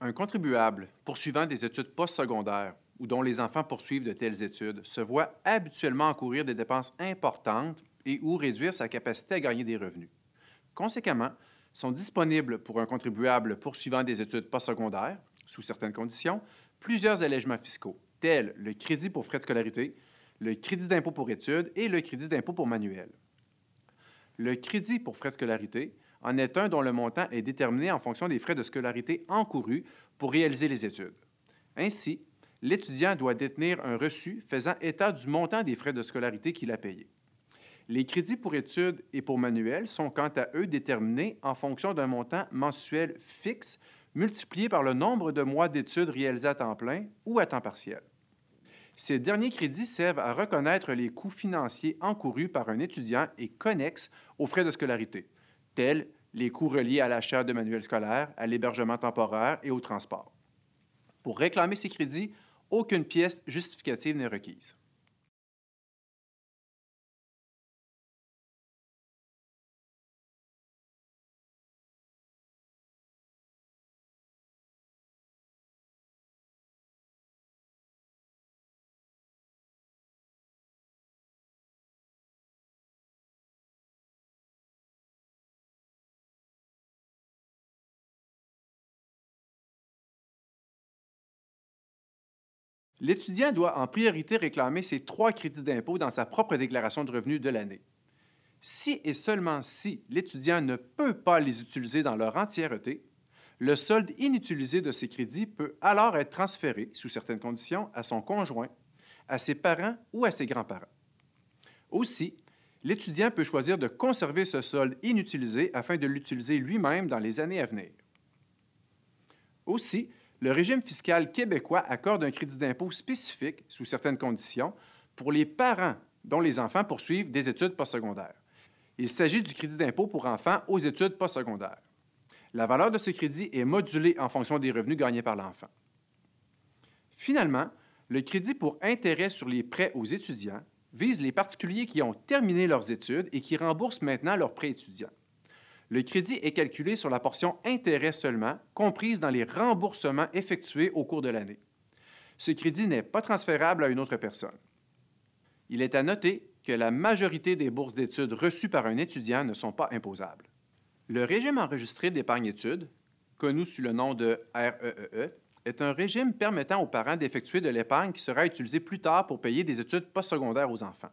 Un contribuable poursuivant des études postsecondaires ou dont les enfants poursuivent de telles études se voit habituellement encourir des dépenses importantes et ou réduire sa capacité à gagner des revenus. Conséquemment, sont disponibles pour un contribuable poursuivant des études postsecondaires, sous certaines conditions, plusieurs allègements fiscaux, tels le crédit pour frais de scolarité, le crédit d'impôt pour études et le crédit d'impôt pour manuel. Le crédit pour frais de scolarité en est un dont le montant est déterminé en fonction des frais de scolarité encourus pour réaliser les études. Ainsi, l'étudiant doit détenir un reçu faisant état du montant des frais de scolarité qu'il a payé. Les crédits pour études et pour manuels sont quant à eux déterminés en fonction d'un montant mensuel fixe multiplié par le nombre de mois d'études réalisées à temps plein ou à temps partiel. Ces derniers crédits servent à reconnaître les coûts financiers encourus par un étudiant et connexes aux frais de scolarité, tels les coûts reliés à l'achat de manuels scolaires, à l'hébergement temporaire et au transport. Pour réclamer ces crédits, aucune pièce justificative n'est requise. L'étudiant doit en priorité réclamer ses trois crédits d'impôt dans sa propre déclaration de revenus de l'année. Si et seulement si l'étudiant ne peut pas les utiliser dans leur entièreté, le solde inutilisé de ces crédits peut alors être transféré, sous certaines conditions, à son conjoint, à ses parents ou à ses grands-parents. Aussi, l'étudiant peut choisir de conserver ce solde inutilisé afin de l'utiliser lui-même dans les années à venir. Aussi, le régime fiscal québécois accorde un crédit d'impôt spécifique, sous certaines conditions, pour les parents dont les enfants poursuivent des études postsecondaires. Il s'agit du crédit d'impôt pour enfants aux études postsecondaires. La valeur de ce crédit est modulée en fonction des revenus gagnés par l'enfant. Finalement, le crédit pour intérêt sur les prêts aux étudiants vise les particuliers qui ont terminé leurs études et qui remboursent maintenant leurs prêts étudiants. Le crédit est calculé sur la portion intérêt seulement, comprise dans les remboursements effectués au cours de l'année. Ce crédit n'est pas transférable à une autre personne. Il est à noter que la majorité des bourses d'études reçues par un étudiant ne sont pas imposables. Le régime enregistré d'épargne études, connu sous le nom de REEE, e e, est un régime permettant aux parents d'effectuer de l'épargne qui sera utilisée plus tard pour payer des études postsecondaires aux enfants.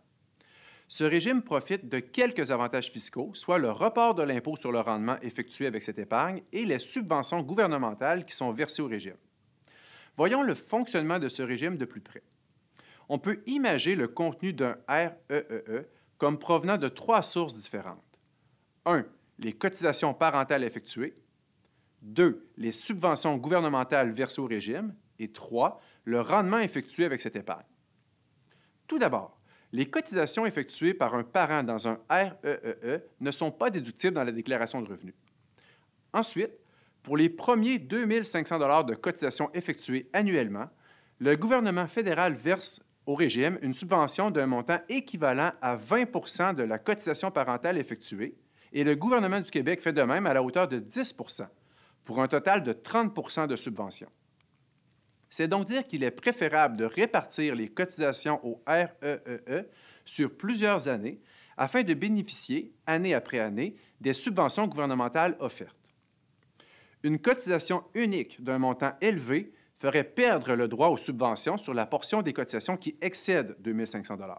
Ce régime profite de quelques avantages fiscaux, soit le report de l'impôt sur le rendement effectué avec cette épargne et les subventions gouvernementales qui sont versées au régime. Voyons le fonctionnement de ce régime de plus près. On peut imaginer le contenu d'un REEE e e comme provenant de trois sources différentes. 1. Les cotisations parentales effectuées. 2. Les subventions gouvernementales versées au régime. Et 3. Le rendement effectué avec cette épargne. Tout d'abord, les cotisations effectuées par un parent dans un REEE e e ne sont pas déductibles dans la déclaration de revenus. Ensuite, pour les premiers 2 500 de cotisations effectuées annuellement, le gouvernement fédéral verse au régime une subvention d'un montant équivalent à 20 de la cotisation parentale effectuée et le gouvernement du Québec fait de même à la hauteur de 10 pour un total de 30 de subvention. C'est donc dire qu'il est préférable de répartir les cotisations au REEE e e sur plusieurs années afin de bénéficier, année après année, des subventions gouvernementales offertes. Une cotisation unique d'un montant élevé ferait perdre le droit aux subventions sur la portion des cotisations qui excède 2500 500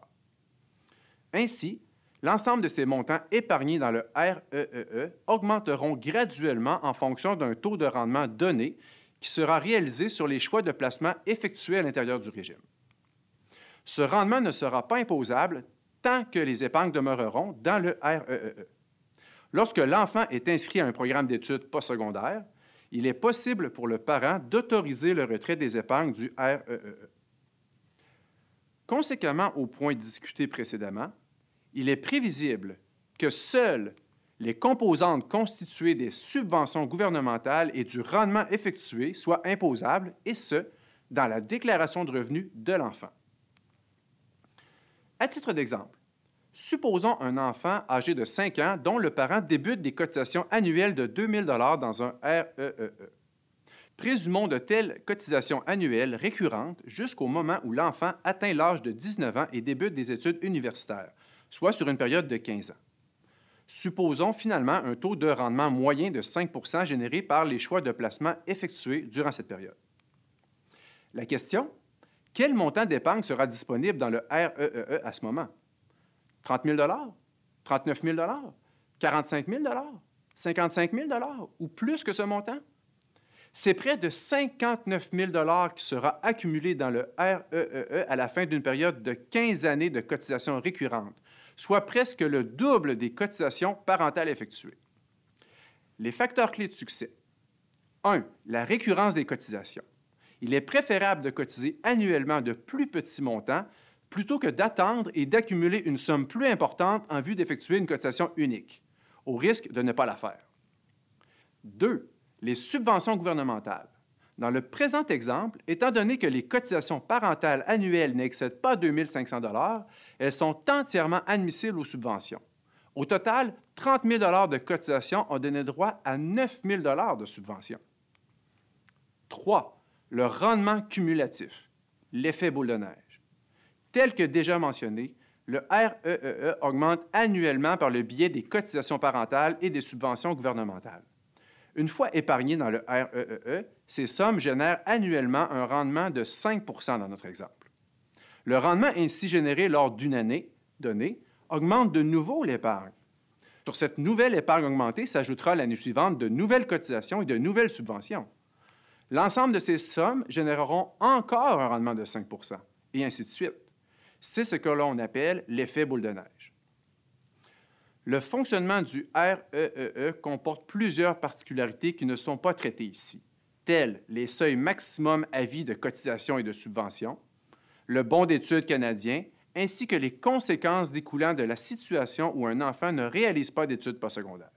Ainsi, l'ensemble de ces montants épargnés dans le REEE e augmenteront graduellement en fonction d'un taux de rendement donné qui sera réalisé sur les choix de placement effectués à l'intérieur du régime. Ce rendement ne sera pas imposable tant que les épargnes demeureront dans le REEE. E e. Lorsque l'enfant est inscrit à un programme d'études postsecondaires, il est possible pour le parent d'autoriser le retrait des épargnes du REEE. E Conséquemment au point discuté précédemment, il est prévisible que seul les composantes constituées des subventions gouvernementales et du rendement effectué soient imposables, et ce, dans la déclaration de revenus de l'enfant. À titre d'exemple, supposons un enfant âgé de 5 ans dont le parent débute des cotisations annuelles de 2000 dans un REEE. E e. Présumons de telles cotisations annuelles récurrentes jusqu'au moment où l'enfant atteint l'âge de 19 ans et débute des études universitaires, soit sur une période de 15 ans. Supposons finalement un taux de rendement moyen de 5 généré par les choix de placement effectués durant cette période. La question, quel montant d'épargne sera disponible dans le REEE e e à ce moment? 30 000 39 000 45 000 55 000 ou plus que ce montant? C'est près de 59 000 qui sera accumulé dans le REEE e à la fin d'une période de 15 années de cotisation récurrente, soit presque le double des cotisations parentales effectuées. Les facteurs clés de succès. 1. La récurrence des cotisations. Il est préférable de cotiser annuellement de plus petits montants plutôt que d'attendre et d'accumuler une somme plus importante en vue d'effectuer une cotisation unique, au risque de ne pas la faire. 2. Les subventions gouvernementales. Dans le présent exemple, étant donné que les cotisations parentales annuelles n'excèdent pas 2500 elles sont entièrement admissibles aux subventions. Au total, 30 000 de cotisations ont donné droit à 9 000 de subventions. 3. Le rendement cumulatif, l'effet boule de neige. Tel que déjà mentionné, le REEE e e augmente annuellement par le biais des cotisations parentales et des subventions gouvernementales. Une fois épargnées dans le REEE, e e, ces sommes génèrent annuellement un rendement de 5 dans notre exemple. Le rendement ainsi généré lors d'une année donnée augmente de nouveau l'épargne. Sur cette nouvelle épargne augmentée s'ajoutera l'année suivante de nouvelles cotisations et de nouvelles subventions. L'ensemble de ces sommes généreront encore un rendement de 5 et ainsi de suite. C'est ce que l'on appelle l'effet boule de neige. Le fonctionnement du REEE e e comporte plusieurs particularités qui ne sont pas traitées ici, telles les seuils maximum à vie de cotisation et de subvention, le bon d'études canadien, ainsi que les conséquences découlant de la situation où un enfant ne réalise pas d'études postsecondaires.